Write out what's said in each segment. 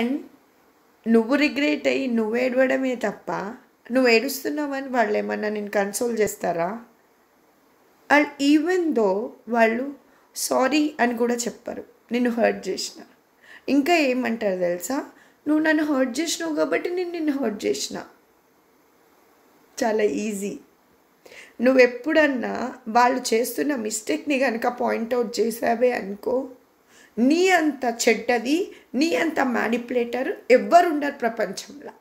and నువ్వు regret అయ్యి నువ్వు ఏడవడమే తప్ప నువ్వు ఏడుస్తున్నావని వాళ్ళు ఏమన్నా నేను కన్సోల్ చేస్తారా అండ్ ఈవెన్ దో వాళ్ళు సారీ అని కూడా చెప్పరు నిన్ను హర్ట్ చేసిన ఇంకా ఏమంటారు తెలుసా నువ్వు నన్ను హర్ట్ చేసినావు కాబట్టి నేను నిన్ను హర్ట్ చేసిన చాలా ఈజీ నువ్వు ఎప్పుడన్నా వాళ్ళు చేస్తున్న మిస్టేక్ని కనుక పాయింట్అవుట్ చేసావే అనుకో నీ అంత చెడ్డది నీ అంత మ్యానిపులేటర్ ఎవరుండరు ప్రపంచంలో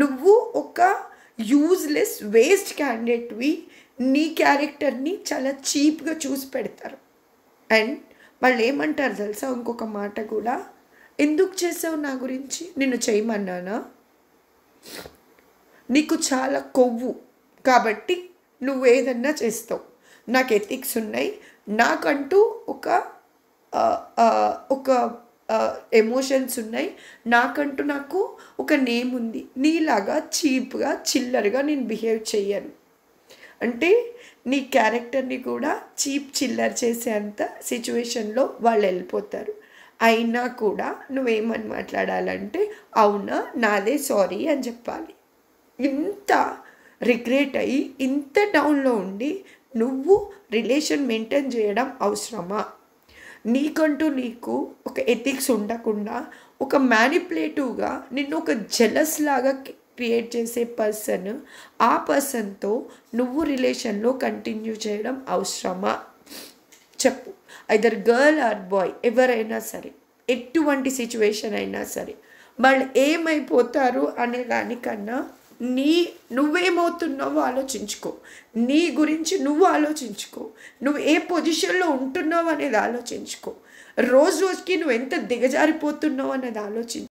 నువ్వు ఒక యూజ్లెస్ వేస్ట్ క్యాండిడేట్వి నీ క్యారెక్టర్ని చాలా చీప్గా చూసి పెడతారు అండ్ వాళ్ళు ఏమంటారు తెలుసా ఇంకొక మాట కూడా ఎందుకు చేసావు నా గురించి నిన్ను చేయమన్నానా నీకు చాలా కొవ్వు కాబట్టి నువ్వు ఏదన్నా చేస్తావు నాకు ఎథిక్స్ ఉన్నాయి నాకంటూ ఒక ఒక ఎమోషన్స్ ఉన్నాయి నాకంటూ నాకు ఒక నేమ్ ఉంది నీలాగా చీప్గా చిల్లరగా నేను బిహేవ్ చెయ్యను అంటే నీ క్యారెక్టర్ని కూడా చీప్ చిల్లర్ చేసేంత సిచ్యువేషన్లో వాళ్ళు వెళ్ళిపోతారు అయినా కూడా నువ్వేమని మాట్లాడాలంటే అవునా నాదే సారీ అని చెప్పాలి ఇంత రిగ్రెట్ అయ్యి ఇంత డౌన్లో ఉండి నువ్వు రిలేషన్ మెయింటైన్ చేయడం అవసరమా నీకంటూ నీకు ఒక ఎథిక్స్ ఉండకుండా ఒక మ్యానిపులేటివ్గా నిన్ను ఒక జెలస్ లాగా క్రియేట్ చేసే పర్సన్ ఆ పర్సన్తో నువ్వు రిలేషన్లో కంటిన్యూ చేయడం అవసరమా చెప్పు ఐదర్ గర్ల్ ఆర్ బాయ్ ఎవరైనా సరే ఎటువంటి సిచ్యువేషన్ అయినా సరే వాళ్ళు ఏమైపోతారు అనే దానికన్నా నీ నువ్వేమవుతున్నావో ఆలోచించుకో నీ గురించి నువ్వు ఆలోచించుకో నువ్వు ఏ పొజిషన్లో ఉంటున్నావు అనేది ఆలోచించుకో రోజు రోజుకి నువ్వు ఎంత దిగజారిపోతున్నావు అనేది ఆలోచించు